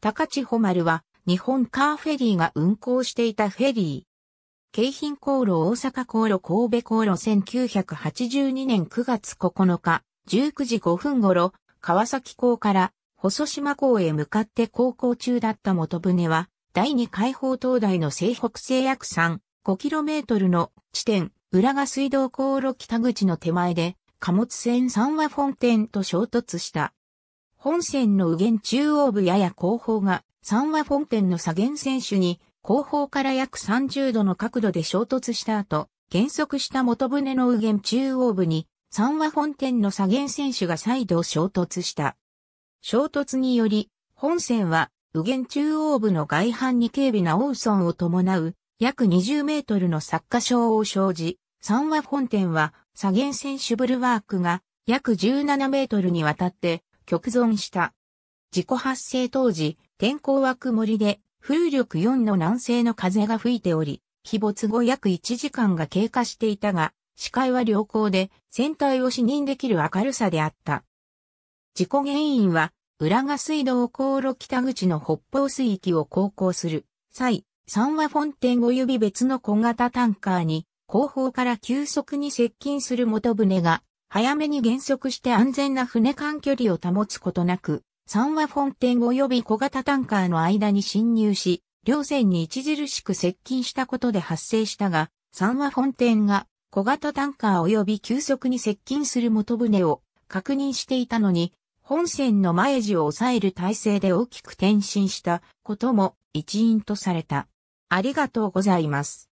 高千穂丸は日本カーフェリーが運航していたフェリー。京浜航路大阪航路神戸航路1982年9月9日19時5分頃川崎港から細島港へ向かって航行中だった元船は第二海放灯台の西北西約 3.5km の地点浦賀水道航路北口の手前で貨物船三和フォンテンと衝突した。本線の右舷中央部やや後方が、三和本店の左舷選手に、後方から約30度の角度で衝突した後、減速した元船の右舷中央部に、三和本店の左舷選手が再度衝突した。衝突により、本線は、右舷中央部の外反に軽微なオーソンを伴う、約20メートルの作家賞を生じ、三和本店は、左舷選手ブルワークが、約17メートルにわたって、極存した。事故発生当時、天候は曇りで、風力4の南西の風が吹いており、日没後約1時間が経過していたが、視界は良好で、船体を視認できる明るさであった。事故原因は、浦賀水道航路北口の北方水域を航行する際、三和フォンテン及び別の小型タンカーに、後方から急速に接近する元船が早めに減速して安全な船間距離を保つことなく、三和本店及び小型タンカーの間に侵入し、両船に著しく接近したことで発生したが、三和本店が小型タンカー及び急速に接近する元船を確認していたのに、本船の前地を抑える体制で大きく転進したことも一因とされた。ありがとうございます。